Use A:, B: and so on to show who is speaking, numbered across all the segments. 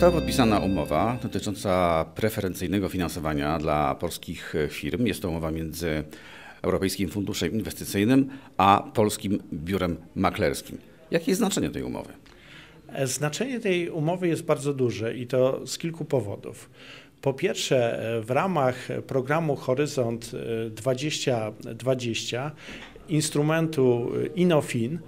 A: Została podpisana umowa dotycząca preferencyjnego finansowania dla polskich firm. Jest to umowa między Europejskim Funduszem Inwestycyjnym a Polskim Biurem Maklerskim.
B: Jakie jest znaczenie tej umowy? E, znaczenie tej umowy jest bardzo duże i to z kilku powodów. Po pierwsze, e, w ramach programu Horyzont 2020 e, instrumentu InnoFin.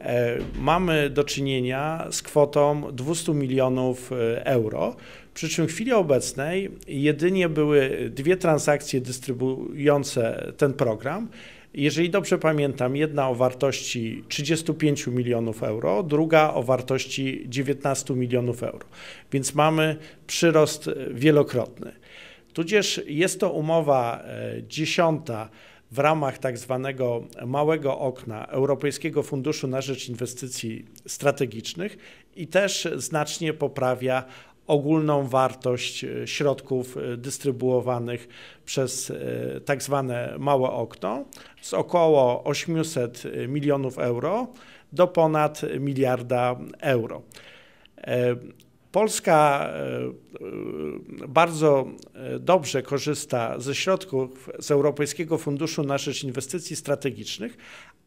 B: E, mamy do czynienia z kwotą 200 milionów e, euro. Przy czym w chwili obecnej jedynie były dwie transakcje dystrybuujące ten program. Jeżeli dobrze pamiętam, jedna o wartości 35 milionów euro, druga o wartości 19 milionów euro. Więc mamy przyrost e, wielokrotny. Tudzież jest to umowa dziesiąta w ramach tak zwanego małego okna Europejskiego Funduszu na Rzecz Inwestycji Strategicznych i też znacznie poprawia ogólną wartość e, środków e, dystrybuowanych przez e, tak zwane małe okno z około 800 milionów euro do ponad miliarda euro. Polska bardzo e, dobrze korzysta ze środków z Europejskiego Funduszu na Rzecz Inwestycji Strategicznych,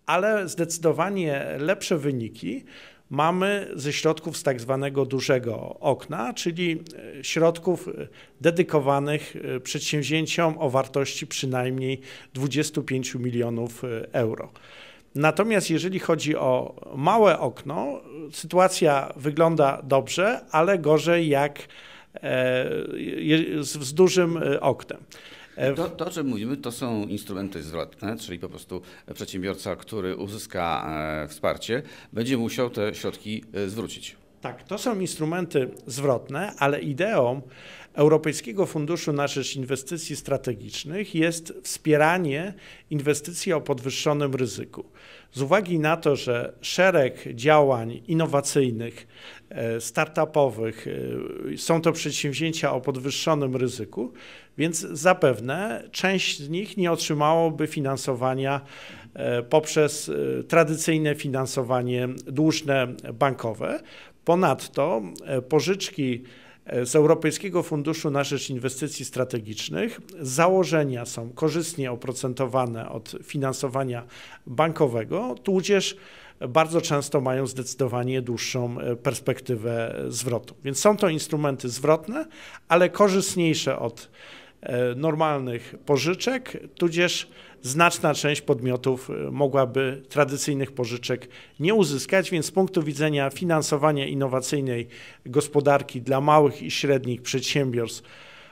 B: ale zdecydowanie lepsze wyniki mamy ze środków z tak zwanego dużego okna, czyli e, środków e, dedykowanych przedsięwzięciom o wartości przynajmniej 25 milionów euro. Natomiast jeżeli chodzi o małe okno, sytuacja wygląda dobrze, ale gorzej jak E, z, dużym e, oknem. E, to, to, o czym
A: mówimy, to są instrumenty zwrotne, czyli po prostu przedsiębiorca, który uzyska wsparcie, będzie musiał te środki zwrócić.
B: Tak, to są instrumenty zwrotne, ale ideą Europejskiego Funduszu na Rzecz Inwestycji Strategicznych jest wspieranie inwestycji o podwyższonym ryzyku. Z uwagi na to, że szereg działań innowacyjnych, e, startupowych, e, są to przedsięwzięcia o podwyższonym ryzyku, więc zapewne część z nich nie otrzymałoby finansowania e, poprzez tradycyjne finansowanie dłużne bankowe. Ponadto e, pożyczki e, z Europejskiego Funduszu na Rzecz Inwestycji Strategicznych. Założenia są korzystnie oprocentowane od finansowania bankowego, tudzież bardzo często mają zdecydowanie dłuższą e, perspektywę zwrotu. Więc są to instrumenty zwrotne, ale korzystniejsze od E, normalnych pożyczek, tudzież znaczna część podmiotów e, mogłaby tradycyjnych pożyczek nie uzyskać, więc z punktu widzenia finansowania innowacyjnej gospodarki dla małych i średnich przedsiębiorstw,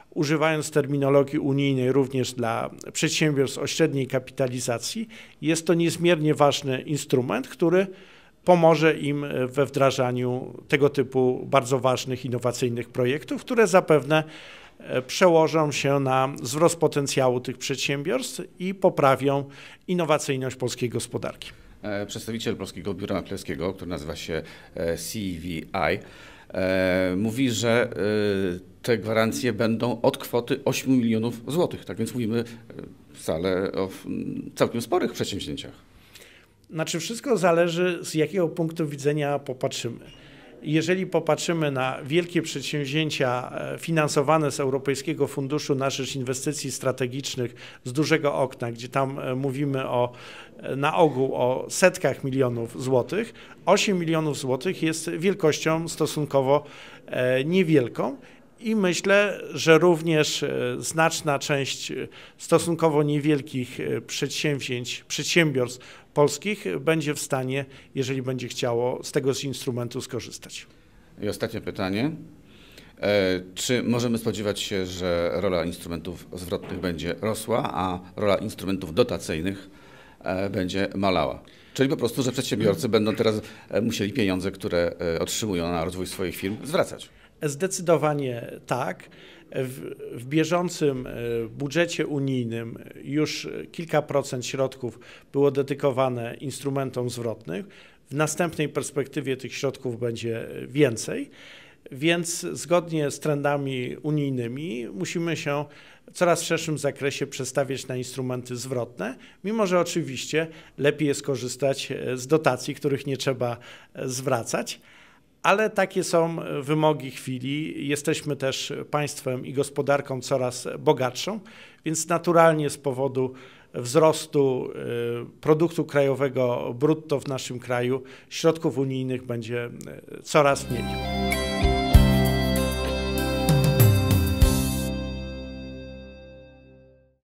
B: używając terminologii unijnej również dla przedsiębiorstw o średniej kapitalizacji, jest to niezmiernie ważny instrument, który pomoże im e, we wdrażaniu tego typu bardzo ważnych, innowacyjnych projektów, które zapewne E, przełożą się na wzrost potencjału tych przedsiębiorstw i poprawią innowacyjność polskiej gospodarki. E, przedstawiciel Polskiego
A: Biura Maklerskiego, który nazywa się e, CVI, mówi, że te gwarancje będą od kwoty 8 milionów złotych. Tak więc mówimy wcale o całkiem sporych przedsięwzięciach.
B: Znaczy, wszystko zależy z jakiego punktu widzenia popatrzymy jeżeli popatrzymy na wielkie przedsięwzięcia e, finansowane z Europejskiego Funduszu na Rzecz Inwestycji Strategicznych z dużego okna, gdzie tam e, mówimy o e, na ogół o setkach milionów złotych, 8 milionów złotych jest wielkością stosunkowo niewielką i myślę, że również e, znaczna część e, stosunkowo niewielkich e, przedsięwzięć, przedsiębiorstw polskich będzie w stanie, jeżeli będzie chciało, z tego instrumentu skorzystać.
A: I ostatnie pytanie. Czy możemy spodziewać się, że rola instrumentów zwrotnych będzie rosła, a rola instrumentów dotacyjnych będzie malała? Czyli po prostu, że przedsiębiorcy będą teraz musieli pieniądze, które otrzymują na rozwój swoich firm, zwracać.
B: Zdecydowanie tak. W, w, bieżącym e, budżecie unijnym już kilka procent środków było dedykowane instrumentom zwrotnych. W następnej perspektywie tych środków będzie więcej, więc zgodnie z trendami unijnymi musimy się w coraz szerszym zakresie przestawiać na instrumenty zwrotne, mimo że oczywiście lepiej jest korzystać e, z dotacji, których nie trzeba e, zwracać ale takie są e, wymogi chwili. Jesteśmy też państwem i gospodarką coraz bogatszą, więc naturalnie z powodu wzrostu e, produktu krajowego brutto w naszym kraju środków unijnych będzie e, coraz mniej.